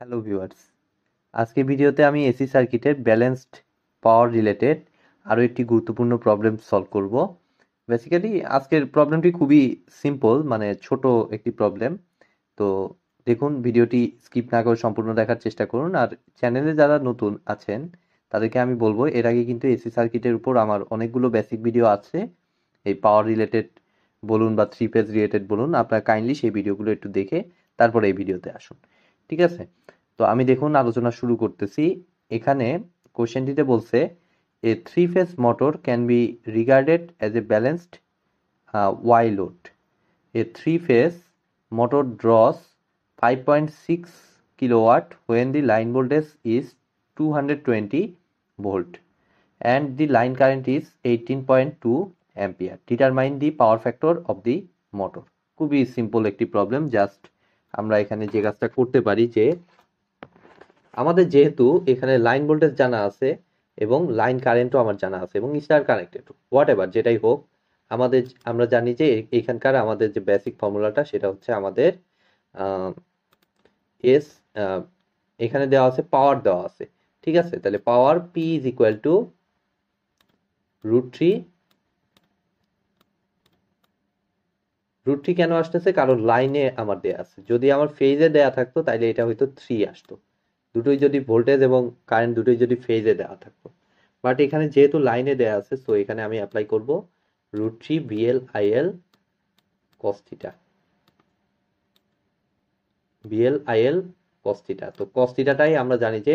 hello viewers আজকে ভিডিওতে আমি এসি সার্কিটের ব্যালেন্সড পাওয়ার রিলেটেড আরও একটি গুরুত্বপূর্ণ প্রবলেম সলভ করব বেসিক্যালি আজকের প্রবলেমটি খুবই সিম্পল মানে ছোট একটি প্রবলেম তো দেখুন ভিডিওটি স্কিপ না করে সম্পূর্ণ দেখার চেষ্টা করুন আর চ্যানেলে যারা নতুন আছেন তাদেরকে আমি বলবো এর আগে কিন্তু এসি সার্কিটের উপর আমার অনেকগুলো বেসিক ভিডিও আছে এই পাওয়ার রিলেটেড বলুন বা থ্রি ফেজ রিলেটেড বলুন আপনারা কাইন্ডলি সেই ভিডিওগুলো একটু দেখে তারপরে এই ভিডিওতে আসুন ঠিক আছে তো আমি দেখুন আলোচনা শুরু করতেছি এখানে কোশ্চেনটিতে বলছে a three phase motor can be regarded as a balanced Y load a three phase motor draws five point six kilowatt when the line voltage is two hundred twenty volt and the line current is eighteen point two ampere determine the power factor of the motor খুবই simple একটি problem just আমরা এখানে যে কাজটা করতে পারি যে আমাদের যেহেতু এখানে লাইন ভোল্টেজ জানা আছে এবং লাইন কারেন্টও আমার জানা আছে এবং স্টার কানেক্টেড হোয়াট এভার যেটাই হোক আমাদের আমরা জানি যে এখানকার আমাদের যে বেসিক ফর্মুলাটা সেটা হচ্ছে আমাদের এস এখানে দেওয়া আছে পাওয়ার দেওয়া আছে ঠিক আছে তাহলে power P is equal to root three root three কেন আসতেছে কারণ লাইনে আমার দেয়া আছে যদি আমার ফেজে দেয়া থাকতো তাহলে এটা হয়তো থ্রি আসতো দুটোই যদি ভোল্টেজ এবং কারেন্ট দুটোই যদি ফেজে দেওয়া থাকতো বাট এখানে যেহেতু লাইনে দেয়া আছে সো এখানে আমি অ্যাপ্লাই করব root three VL IL cos theta VL IL cos theta তো কস্তিটাটাই আমরা জানি যে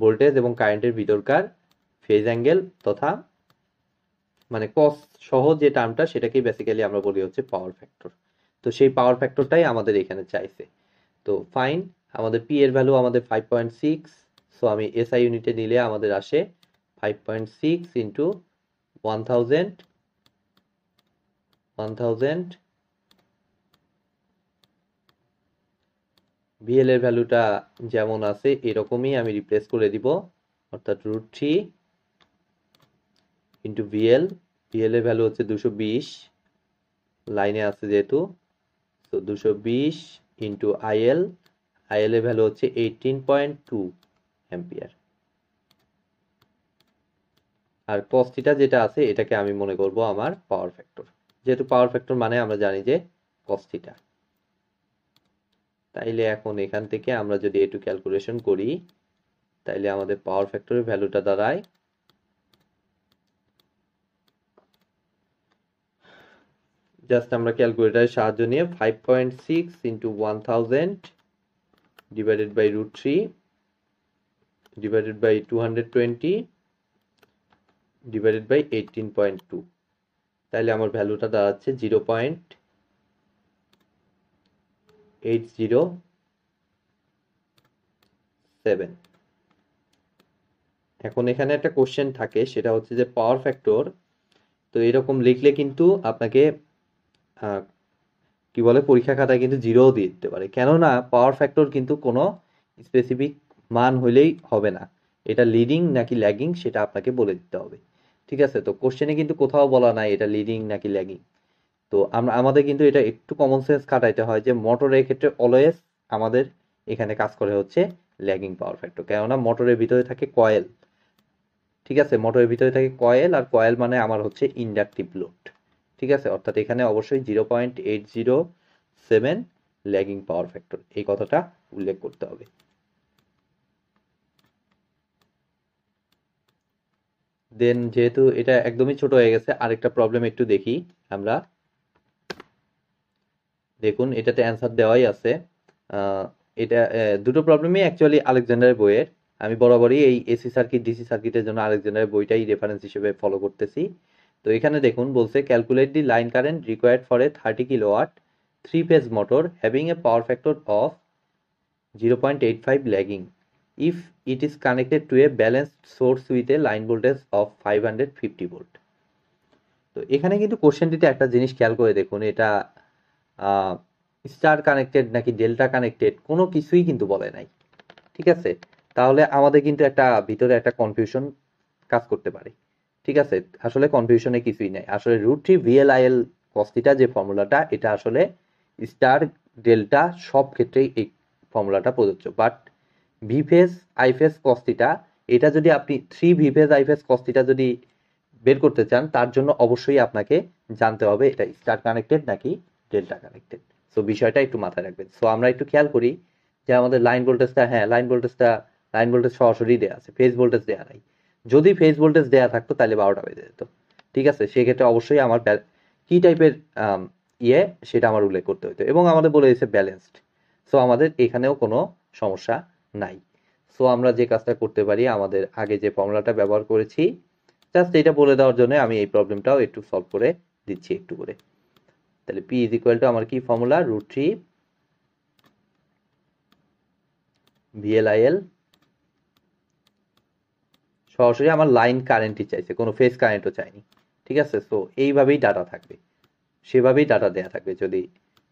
ভোল্টেজ এবং কারেন্টের ভিতরকার ফেজ অ্যাঙ্গেল তথা মানে কস্ট সহ যে টার্মটা সেটাকেই বেসিক্যালি আমরা বলি হচ্ছে পাওয়ার ফ্যাক্টর তো সেই পাওয়ার ফ্যাক্টরটাই আমাদের এখানে চাইছে তো ফাইন আমাদের পি এর ভ্যালু আমাদের ফাইভ পয়েন্ট সিক্স সো আমি এসআই ইউনিটে নিলে আমাদের আসে five point six into one thousand one thousand VL এর ভ্যালুটা যেমন আছে এরকমই আমি রিপ্লেস করে দিব অর্থাৎ রুট থ্রি ইন্টু ভিএল টিএল এর ভ্যালু হচ্ছে দুশো বিশ লাইনে আছে যেহেতু তো দুশো বিশ ইন্টু আইএল আইএল এর ভ্যালু হচ্ছে এইটিন পয়েন্ট টু অ্যাম্পিয়ার আর কস্টিটা যেটা আছে এটাকে আমি মনে করব আমার পাওয়ার ফ্যাক্টর যেহেতু পাওয়ার ফ্যাক্টর মানে আমরা জানি যে কস্টিটা তাইলে এখন এখান থেকে আমরা যদি একটু ক্যালকুলেশন করি তাইলে আমাদের পাওয়ার ফ্যাক্টরের ভ্যালুটা দাঁড়ায় জাস্ট আমরা ক্যালকুলেটারের সাহায্য নিয়ে five point six into one thousand divided by root three divided by two hundred twenty divided by eighteen point two তাহলে আমার ভ্যালুটা দাঁড়াচ্ছে zero point eight zero seven এখন এখানে একটা কোশ্চেন থাকে সেটা হচ্ছে যে পাওয়ার ফ্যাক্টর তো এরকম লিখলে কিন্তু আপনাকে হ্যাঁ, কি বলে পরীক্ষা খাতায় কিন্তু জিরোও দিয়ে দিতে পারে কেননা পাওয়ার ফ্যাক্টর কিন্তু কোনো স্পেসিফিক মান হইলেই হবে না এটা লিডিং নাকি ল্যাগিং সেটা আপনাকে বলে দিতে হবে ঠিক আছে তো কোশ্চেনে কিন্তু কোথাও বলা নাই এটা লিডিং নাকি ল্যাগিং তো আমরা আমাদের কিন্তু এটা একটু কমন সেন্স খাটাইতে হয় যে মোটরের ক্ষেত্রে অলওয়েজ আমাদের এখানে কাজ করে হচ্ছে ল্যাগিং পাওয়ার ফ্যাক্টর কেননা মোটরের ভিতরে থাকে কয়েল ঠিক আছে মোটরের ভিতরে থাকে কয়েল আর কয়েল মানে আমার হচ্ছে ইন্ডাকটিভ লোড ঠিক আছে অর্থাৎ এখানে অবশ্যই zero point eight zero seven lagging power factor এই কথাটা উল্লেখ করতে হবে দেন যেহেতু এটা একদমই ছোট হয়ে গেছে আরেকটা প্রবলেম একটু দেখি আমরা দেখুন এটাতে অ্যান্সার দেওয়াই আছে এটা দুটো প্রবলেমই অ্যাকচুয়ালি আলেকজান্ডারের বইয়ের আমি বরাবরই এই এসি সার্কিট ডিসি সার্কিটের জন্য আলেকজান্ডারের বইটাই রেফারেন্স হিসেবে ফলো করতেছি তো এখানে দেখুন বলছে calculate the line current required for a thirty watt three phase motor having a power factor of zero point eight five lagging if it is connected to a balanced source with a line voltage of five hundred fifty volt তো এখানে কিন্তু কোশ্চেনটিতে একটা জিনিস খেয়াল করে দেখুন এটা star connected নাকি ডেল্টা কানেক্টেড কোনো কিছুই কিন্তু বলে নাই ঠিক আছে তাহলে আমাদের কিন্তু একটা ভিতরে একটা কনফিউশন কাজ করতে পারে ঠিক আছে আসলে কনফিউশনে কিছুই নাই আসলে রুট থ্রি ভিএলআইএল কস্তিটা যে ফর্মুলাটা এটা আসলে স্টার ডেল্টা সব ক্ষেত্রেই এই ফর্মুলাটা প্রযোজ্য বাট ভিফেস আইফেস কস্টিটা এটা যদি আপনি থ্রি ভিফেস আইফেস কস্তিটা যদি বের করতে চান তার জন্য অবশ্যই আপনাকে জানতে হবে এটা স্টার কানেক্টেড নাকি ডেল্টা কানেক্টেড সো বিষয়টা একটু মাথায় রাখবেন সো আমরা একটু খেয়াল করি যে আমাদের লাইন ভোল্টেজটা হ্যাঁ লাইন ভোল্টেজটা লাইন ভোল্টেজ সরাসরি দেওয়া আছে ফেস ভোল্টেজ দেওয়া নাই যদি ফেস ভোল্টেজ দেওয়া থাকতো তাহলে বারোটা বেজে যেত ঠিক আছে সেক্ষেত্রে অবশ্যই আমার কী টাইপের ইয়ে সেটা আমার উল্লেখ করতে হতো এবং আমাদের বলে দিয়েছে ব্যালেন্সড সো আমাদের এখানেও কোনো সমস্যা নাই সো আমরা যে কাজটা করতে পারি আমাদের আগে যে ফর্মুলাটা ব্যবহার করেছি জাস্ট এটা বলে দেওয়ার জন্য আমি এই প্রবলেমটাও একটু সলভ করে দিচ্ছি একটু করে তাহলে পি ইজ ইকুয়াল টু আমার কি ফর্মুলা রুট থ্রি ভিএলআইএল সরাসরি আমার লাইন কারেন্টই চাইছে কোনো ফেস কারেন্টও চাইনি ঠিক আছে সো এইভাবেই ডাটা থাকবে সেভাবেই ডাটা দেয়া থাকবে যদি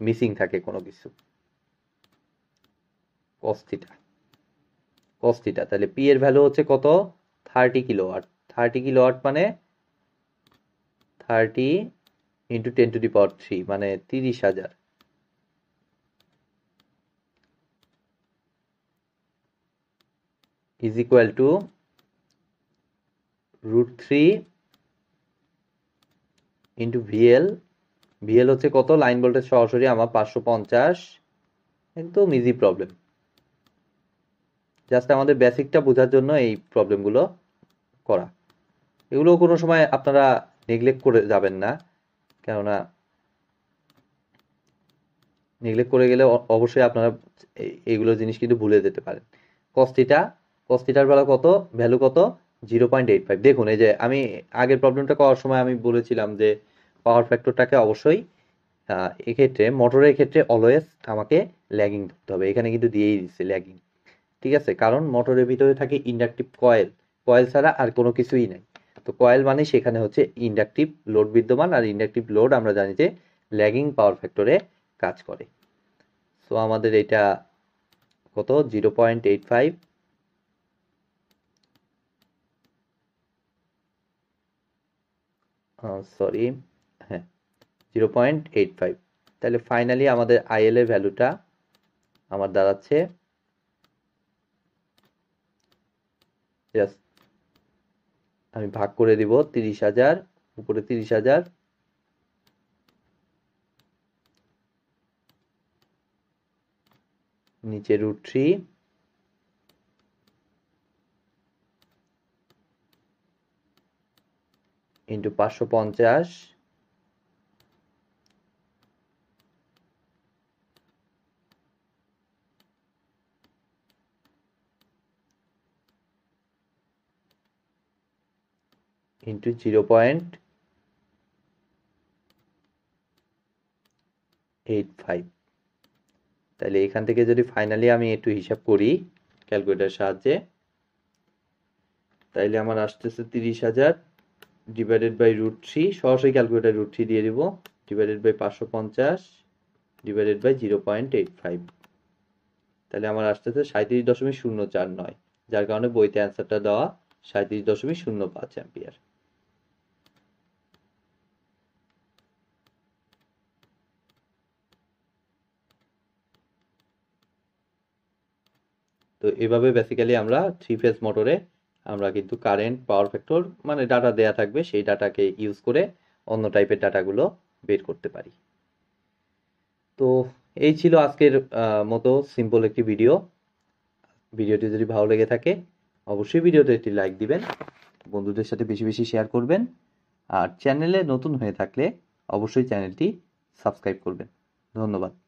মিসিং থাকে কোনো কিছু কস্তিটা কস্তিটা তাহলে পি এর ভ্যালু হচ্ছে কত thirty kilowatt thirty kilowatt মানে thirty into ten to the power three মানে তিরিশ হাজার is equal to root three into VL VL হচ্ছে কত লাইন ভোল্টেজ সরাসরি আমার পাঁচশো পঞ্চাশ একদম ইজি প্রবলেম জাস্ট আমাদের বেসিকটা বোঝার জন্য এই প্রবলেমগুলো করা এগুলো কোনো সময় আপনারা নেগলেক্ট করে যাবেন না কেননা নেগলেক্ট করে গেলে অবশ্যই আপনারা এইগুলো জিনিস কিন্তু ভুলে যেতে পারেন কস্তিটা কস্তিটার বেলা কত ভ্যালু কত জিরো পয়েন্ট এইট ফাইভ দেখুন এই যে আমি আগের প্রবলেমটা করার সময় আমি বলেছিলাম যে পাওয়ার ফ্যাক্টরটাকে অবশ্যই এক্ষেত্রে মোটরের ক্ষেত্রে অলওয়েজ আমাকে ল্যাগিং ধরতে হবে এখানে কিন্তু দিয়েই দিচ্ছে ল্যাগিং ঠিক আছে কারণ মোটরের ভিতরে থাকে ইন্ডাকটিভ কয়েল কয়েল ছাড়া আর কোনো কিছুই নাই তো কয়েল মানে সেখানে হচ্ছে ইন্ডাকটিভ লোড বিদ্যমান আর ইন্ডাকটিভ লোড আমরা জানি যে ল্যাগিং পাওয়ার ফ্যাক্টরে কাজ করে সো আমাদের এটা কত zero point eight five sorry হ্যাঁ জিরো পয়েন্ট এইট ফাইভ তাহলে ফাইনালি আমাদের আইএল এর ভ্যালুটা আমার দাঁড়াচ্ছে আমি ভাগ করে দিব তিরিশ হাজার উপরে তিরিশ হাজার নিচে রুট থ্রি ইন্টু পাঁচশো পঞ্চাশ into zero point eight five তাহলে এখান থেকে যদি ফাইনালি আমি একটু হিসাব করি ক্যালকুলেটার সাহায্যে তাইলে আমার আসতেছে তিরিশ হাজার ডিভাইডেড বাই রুট থ্রি সরাসরি ক্যালকুলেটার রুট থ্রি দিয়ে দিব ডিভাইডেড বাই পাঁচশো পঞ্চাশ divided by zero point eight five তাহলে আমার আসতে সাঁত্রিশ দশমিক শূন্য চার নয় যার কারণে বইতে অ্যান্সারটা দেওয়া সাঁত্রিশ দশমিক শূন্য পাঁচ অ্যাম্পিয়ার তো এভাবে বেসিক্যালি আমরা থ্রি ফেজ মোটরে আমরা কিন্তু কারেন্ট পাওয়ার ফ্যাক্টর মানে ডাটা দেয়া থাকবে সেই ডাটাকে ইউজ করে অন্য টাইপের ডাটাগুলো বের করতে পারি তো এই ছিল আজকের মতো সিম্পল একটি ভিডিও ভিডিওটি যদি ভালো লেগে থাকে অবশ্যই ভিডিওতে একটি লাইক দিবেন বন্ধুদের সাথে বেশি বেশি শেয়ার করবেন আর চ্যানেলে নতুন হয়ে থাকলে অবশ্যই চ্যানেলটি সাবস্ক্রাইব করবেন ধন্যবাদ